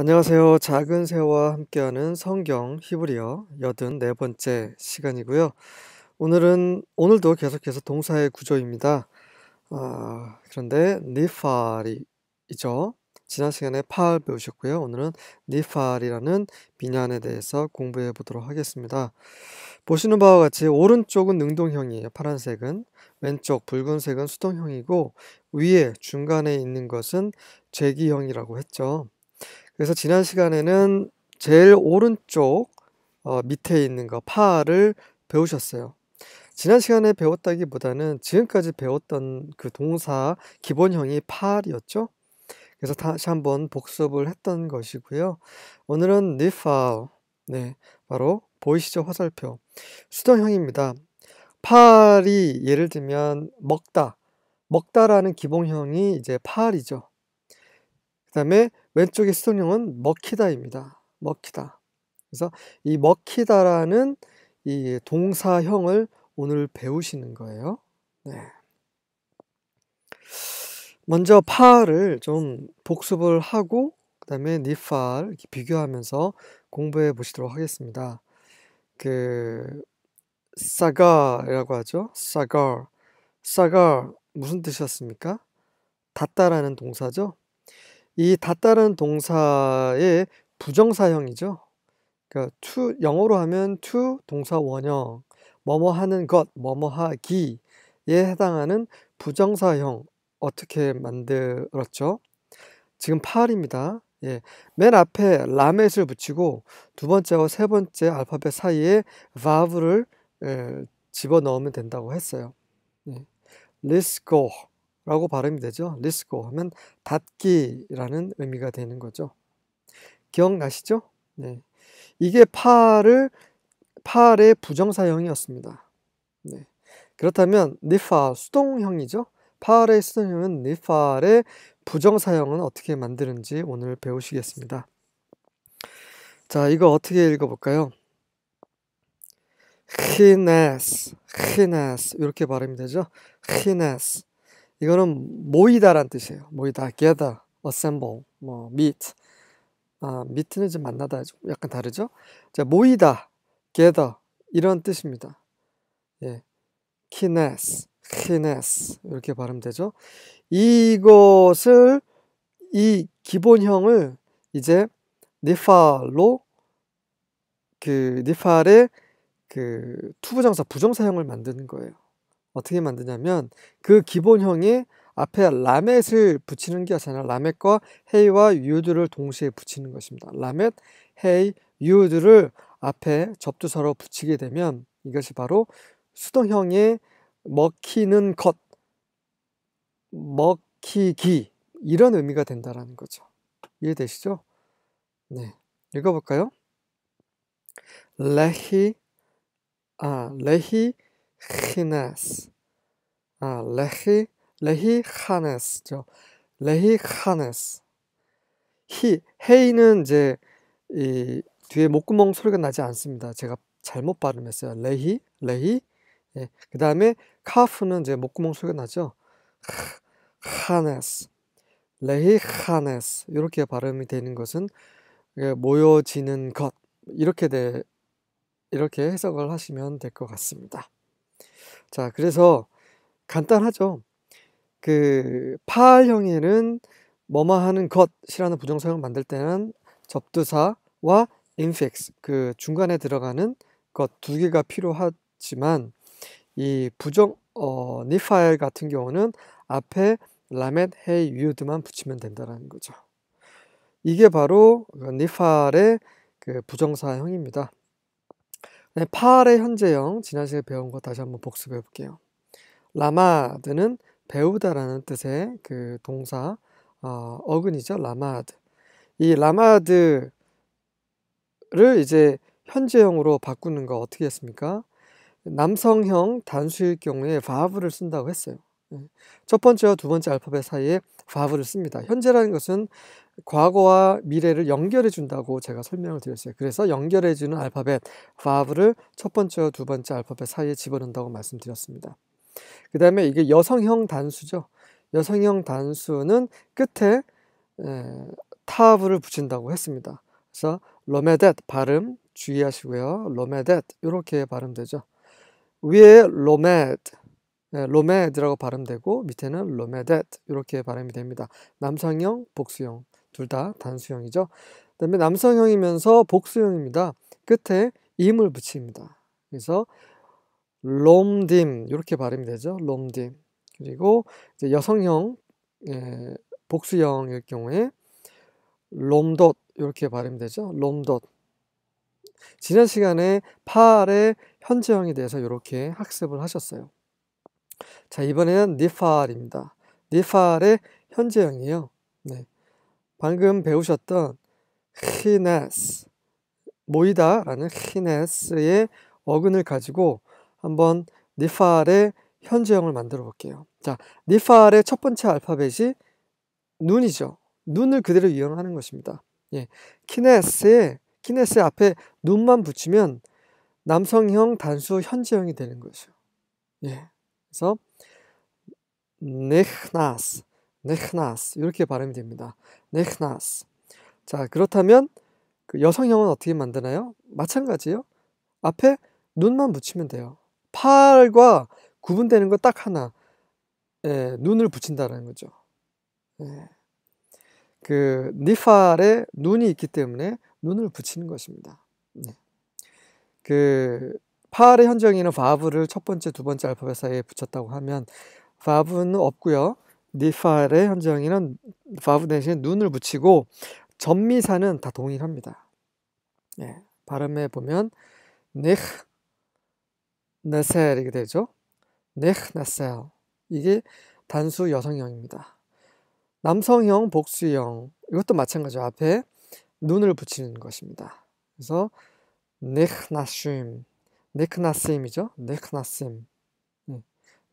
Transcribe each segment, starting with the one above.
안녕하세요. 작은 새와 함께하는 성경 히브리어 84번째 시간이고요. 오늘은 오늘도 계속해서 동사의 구조입니다. 아, 그런데 니파리이죠 지난 시간에 파을 배우셨고요. 오늘은 니파리라는 비난에 대해서 공부해 보도록 하겠습니다. 보시는 바와 같이 오른쪽은 능동형이에요. 파란색은 왼쪽 붉은색은 수동형이고 위에 중간에 있는 것은 제기형이라고 했죠. 그래서 지난 시간에는 제일 오른쪽 어, 밑에 있는 거 파를 배우셨어요. 지난 시간에 배웠다기보다는 지금까지 배웠던 그 동사 기본형이 파이었죠. 그래서 다시 한번 복습을 했던 것이고요. 오늘은 니파 네, 바로 보이시죠 화살표 수동형입니다. 파리 예를 들면 먹다, 먹다라는 기본형이 이제 파리죠. 그 다음에 왼쪽의 수동형은 먹히다입니다. 먹히다. 그래서 이 먹히다라는 이 동사형을 오늘 배우시는 거예요. 네. 먼저 파를 좀 복습을 하고 그 다음에 니파를 네 비교하면서 공부해 보시도록 하겠습니다. 그 사가라고 하죠. 사가 사가 무슨 뜻이었습니까? 닫다라는 동사죠. 이 닷다는 동사의 부정사형이죠. 그러니까 to 영어로 하면 to 동사 원형 뭐뭐 하는 것 뭐뭐 하기에 해당하는 부정사형 어떻게 만들었죠? 지금 파입니다 예, 맨 앞에 라멧을 붙이고 두 번째와 세 번째 알파벳 사이에 바브를 집어 넣으면 된다고 했어요. 예. Let's go. 라고 발음이 되죠. 리스코 하면 닫기라는 의미가 되는 거죠. 기억나시죠? 네. 이게 파를 파의 부정사형이었습니다. 네. 그렇다면 니파 수동형이죠. 파의 수동형은 니파의 부정사형은 어떻게 만드는지 오늘 배우시겠습니다. 자, 이거 어떻게 읽어볼까요? 히네스, 히네스 이렇게 발음이 되죠. 히네스. 이거는 모이다란 뜻이에요. 모이다, gather, assemble, 뭐 meet. 아, meet는 좀 만나다 좀 약간 다르죠? 자, 모이다, gather 이런 뜻입니다. 예. 키네스, 키네스 이렇게 발음되죠. 이것을 이 기본형을 이제 니팔로 그 니팔의 그 투부정사 부정사형을 만드는 거예요. 어떻게 만드냐면 그 기본형에 앞에 라멧을 붙이는 게 아니라 라멧과 헤이와 유드를 동시에 붙이는 것입니다. 라멧, 헤이, 유드를 앞에 접두사로 붙이게 되면 이것이 바로 수동형에 먹히는 것, 먹히기 이런 의미가 된다라는 거죠. 이해되시죠? 네, 읽어볼까요? 레히, 아, 레히 히네스. 아, 레히, 레히 하네스죠. 레히 하네스. 히, 헤이는 이제 이 뒤에 목구멍 소리가 나지 않습니다. 제가 잘못 발음했어요. 레히, 레히. 예. 그 다음에 카프는 이제 목구멍 소리가 나죠. 하네스. 레히 하네스. 이렇게 발음이 되는 것은 모여지는 것. 이렇게 돼, 이렇게 해석을 하시면 될 것 같습니다. 자, 그래서 간단하죠. 그파형에는 뭐뭐 하는 것이라는 부정사형을 만들 때는 접두사와 infix 그 중간에 들어가는 것 두 개가 필요하지만 이 부정 어 니파일 같은 경우는 앞에 라멧 헤이 유드만 붙이면 된다라는 거죠. 이게 바로 니팔의 그, 그 부정사형입니다. 네, 파알의 현재형 지난 시간에 배운 거 다시 한번 복습해 볼게요. 라마드는 배우다라는 뜻의 그 동사 어, 어근이죠. 라마드. 이 라마드를 이제 현재형으로 바꾸는 거 어떻게 했습니까? 남성형 단수일 경우에 바브를 쓴다고 했어요. 네, 첫 번째와 두 번째 알파벳 사이에 바브를 씁니다. 현재라는 것은 과거와 미래를 연결해 준다고 제가 설명을 드렸어요. 그래서 연결해 주는 알파벳 바브를 첫 번째와 두 번째 알파벳 사이에 집어넣는다고 말씀드렸습니다. 그 다음에 이게 여성형 단수죠. 여성형 단수는 끝에 에, 타브를 붙인다고 했습니다. 그래서 로메댓 발음 주의하시고요. 로메댓 이렇게 발음되죠. 위에 로메드 네, 로메드라고 발음되고 밑에는 로메댓 이렇게 발음이 됩니다. 남성형, 복수형. 둘다 단수형이죠. 그 다음에 남성형이면서 복수형입니다. 끝에 임을 붙입니다. 그래서 롬딤 이렇게 발음이 되죠. 롬딤 그리고 여성형 예, 복수형일 경우에 롬돗 이렇게 발음이 되죠. 롬돗 지난 시간에 팔의 현재형에 대해서 이렇게 학습을 하셨어요. 자 이번에는 니팔입니다. 니팔의 현재형이에요. 네. 방금 배우셨던 히네스 모이다 라는 히네스의 어근을 가지고 한번 니팔의 현지형을 만들어 볼게요. 자, 니팔의 첫 번째 알파벳이 눈이죠. 눈을 그대로 이용하는 것입니다. 예, 키네스의 키네스 앞에 눈만 붙이면 남성형 단수 현지형이 되는 거죠. 예, 그래서 네흐나스 네크나스 이렇게 발음이 됩니다. 네크나스. 자 그렇다면 그 여성형은 어떻게 만드나요? 마찬가지요. 앞에 눈만 붙이면 돼요. 팔과 구분되는 거 딱 하나. 예, 눈을 붙인다라는 거죠. 예. 그 니팔에 네 눈이 있기 때문에 눈을 붙이는 것입니다. 예. 네. 그팔의 현정이는 바브를 첫 번째, 두 번째 알파벳 사이에 붙였다고 하면 바브는 없고요. 니파엘의 현장에는 바브 대신에 눈을 붙이고 전미사는 다 동일합니다. 예, 발음에 보면 네흐 나셀 이게 되죠. 네흐 나셀 이게 단수 여성형입니다. 남성형 복수형 이것도 마찬가지로 앞에 눈을 붙이는 것입니다. 그래서 네흐 나쉼 네크나스임이죠. 네크나스임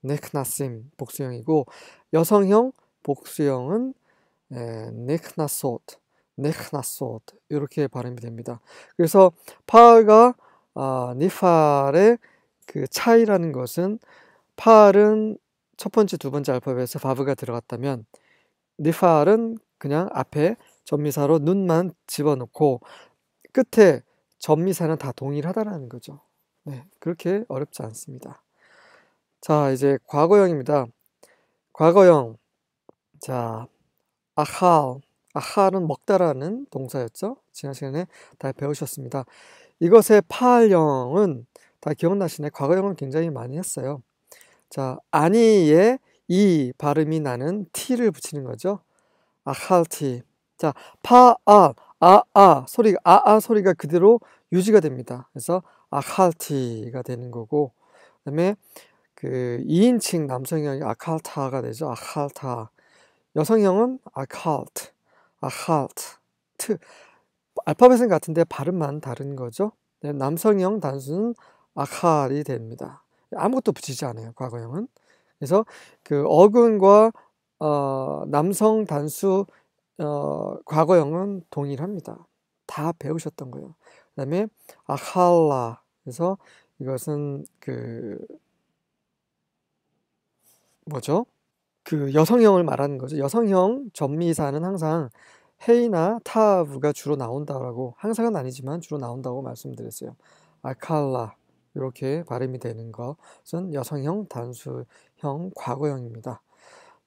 네크나심 복수형이고 여성형 복수형은 네크나소트 네크나소트 이렇게 발음이 됩니다. 그래서 파가 아, 니팔의 네 그 차이라는 것은 파은첫 번째, 두 번째 알파벳에서 바브가 들어갔다면 니팔은 네 그냥 앞에 전미사로 눈만 집어넣고 끝에 전미사는 다 동일하다라는 거죠. 네, 그렇게 어렵지 않습니다. 자, 이제 과거형입니다. 과거형. 자, 아하. 아하는 먹다라는 동사였죠. 지난 시간에 다 배우셨습니다. 이것의 파할형은 다 기억나시네. 과거형은 굉장히 많이 했어요. 자, 아니에 이 발음이 나는 t를 붙이는 거죠. 아할티. 자, 파아, 아아 소리, 가 아아 소리가 그대로 유지가 됩니다. 그래서 아할티가 되는 거고, 그다음에 그 2인칭 남성형이 아칼타가 되죠. 아칼타. 여성형은 아칼트, 아칼트, 트. 알파벳은 같은데 발음만 다른 거죠. 네, 남성형 단수는 아칼이 됩니다. 아무것도 붙이지 않아요. 과거형은. 그래서 그 어근과 어, 남성 단수 어, 과거형은 동일합니다. 다 배우셨던 거예요. 그 다음에 아칼라. 그래서 이것은 그 뭐죠? 그 여성형을 말하는 거죠. 여성형 전미사는 항상 헤이나 타브가 주로 나온다라고 항상은 아니지만 주로 나온다고 말씀드렸어요. 아칼라 이렇게 발음이 되는 것은 여성형, 단수형, 과거형입니다.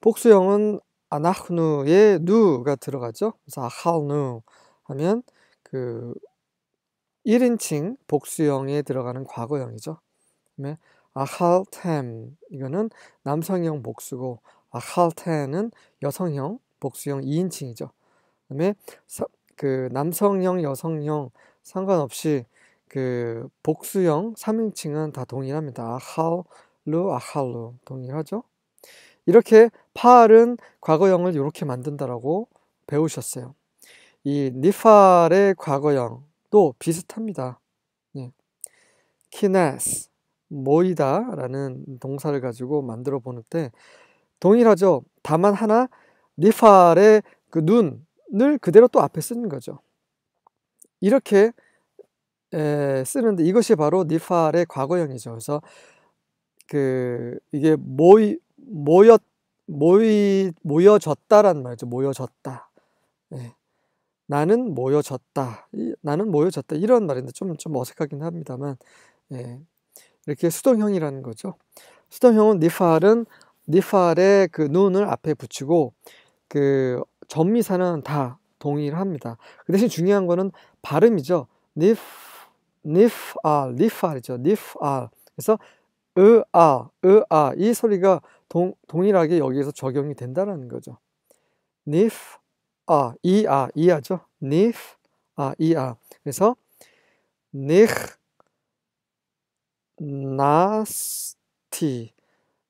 복수형은 아나흐누에 누가 들어가죠. 그래서 아칼누 하면 그 1인칭 복수형에 들어가는 과거형이죠. 그다음에 아할템 이거는 남성형 복수고 아할테은 여성형 복수형 2인칭이죠. 그다음에 사, 그 남성형 여성형 상관없이 그 복수형 3인칭은 다 동일합니다. 아할루 아할루 동일하죠. 이렇게 파알은 과거형을 이렇게 만든다라고 배우셨어요. 이 니팔의 과거형도 비슷합니다. 예. 키네스 모이다라는 동사를 가지고 만들어 보는데 동일하죠. 다만 하나 니팔의 그 눈을 그대로 또 앞에 쓰는 거죠. 이렇게 에, 쓰는데 이것이 바로 니팔의 과거형이죠. 그래서 그 이게 모이 모였 모이 모여졌다라는 말이죠. 모여졌다. 예. 나는 모여졌다. 나는 모여졌다. 이런 말인데 좀좀 좀 어색하긴 합니다만 예. 이렇게 수동형이라는 거죠. 수동형은 니팔은 니팔의 그 눈을 앞에 붙이고 그 전미사는 다 동일합니다. 그 대신 중요한 거는 발음이죠. 니프 니프 i 니 a l 이죠니프 f 그래서 으아, 으아 이 소리가 동, 동일하게 여기에서 적용이 된다는 거죠. 니프 아, 이아, 이아죠. 니프 아, 이아. 그래서 니 i 나스티,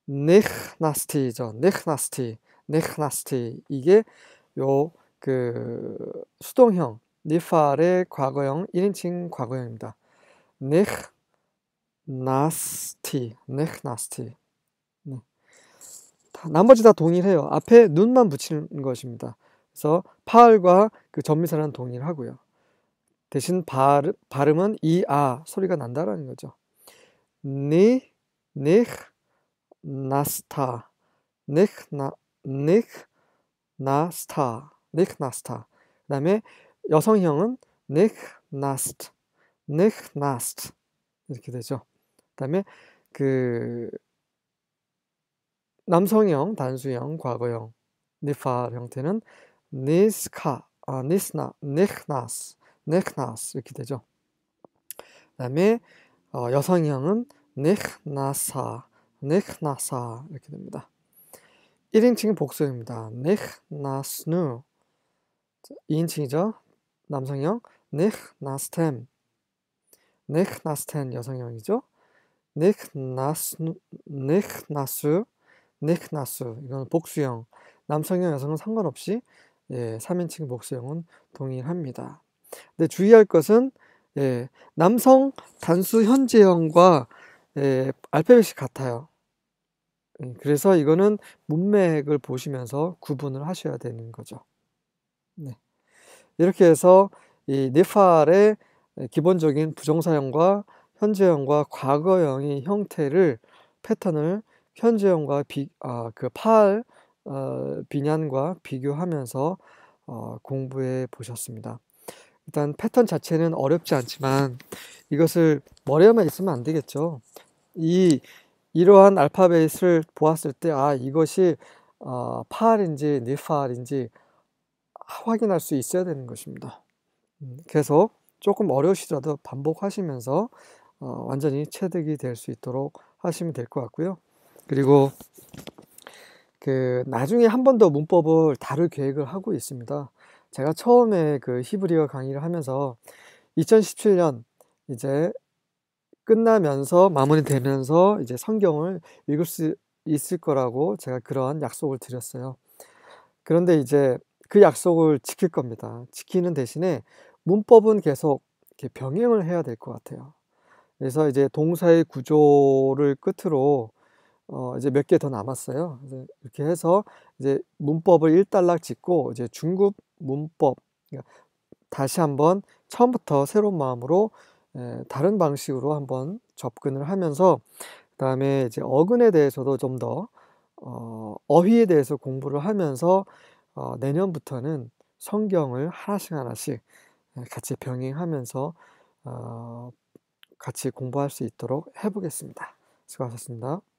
네흐나스티죠. 네흐나스티, 네흐나스티. 이게 요 그 수동형 니팔의 과거형 1인칭 과거형입니다. 네흐나스티, 네흐나스티. 네. 다, 나머지 다 동일해요. 앞에 눈만 붙이는 것입니다. 그래서 파알과 그전미사는 동일하고요. 대신 발, 발음은 이 아 소리가 난다라는 거죠. ни, них, наста, них, 나, 닉, 나스타, 닉, 나스타. 그 다음에 여성형은 닉, 나스트, 닉, 나스트. 이렇게 되죠. 그 다음에 그 남성형, 단수형, 과거형, 니파 형태는 니스카, 아, 니스나, 닉나스, 닉나스 이렇게 되죠. 그 다음에 어, 여성형은 넥나사넥나사 이렇게 됩니다. 1인칭 복수입니다. 네나스누 2인칭이죠. 남성형 네나스템네나스텐 여성형이죠. 네나스 네흐나스 네나스 이건 복수형 남성형 여성은 상관없이 예, 3인칭 복수형은 동일합니다. 근데 주의할 것은 예, 남성 단수 현재형과 예, 알파벳이 같아요. 예, 그래서 이거는 문맥을 보시면서 구분을 하셔야 되는 거죠. 네. 이렇게 해서 이 네팔의 기본적인 부정사형과 현재형과 과거형의 형태를 패턴을 현재형과 비, 아, 그 팔, 어, 비난과 비교하면서 어, 공부해 보셨습니다. 일단 패턴 자체는 어렵지 않지만 이것을 머리에만 있으면 안 되겠죠. 이 이러한 알파벳을 보았을 때 아 이것이 어, 파알인지 니파알인지 확인할 수 있어야 되는 것입니다. 음, 그래서 조금 어려우시더라도 반복하시면서 어, 완전히 체득이 될 수 있도록 하시면 될 것 같고요. 그리고 그 나중에 한 번 더 문법을 다룰 계획을 하고 있습니다. 제가 처음에 그 히브리어 강의를 하면서 2017년 이제 끝나면서 마무리되면서 이제 성경을 읽을 수 있을 거라고 제가 그러한 약속을 드렸어요. 그런데 이제 그 약속을 지킬 겁니다. 지키는 대신에 문법은 계속 이렇게 병행을 해야 될 것 같아요. 그래서 이제 동사의 구조를 끝으로 어 이제 몇 개 더 남았어요. 이렇게 해서 이제 문법을 1단락 짓고 이제 중급 문법 그러니까 다시 한번 처음부터 새로운 마음으로 다른 방식으로 한번 접근을 하면서 그 다음에 이제 어근에 대해서도 좀 더 어, 어휘에 대해서 공부를 하면서 어, 내년부터는 성경을 하나씩 하나씩 같이 병행하면서 어, 같이 공부할 수 있도록 해보겠습니다. 수고하셨습니다.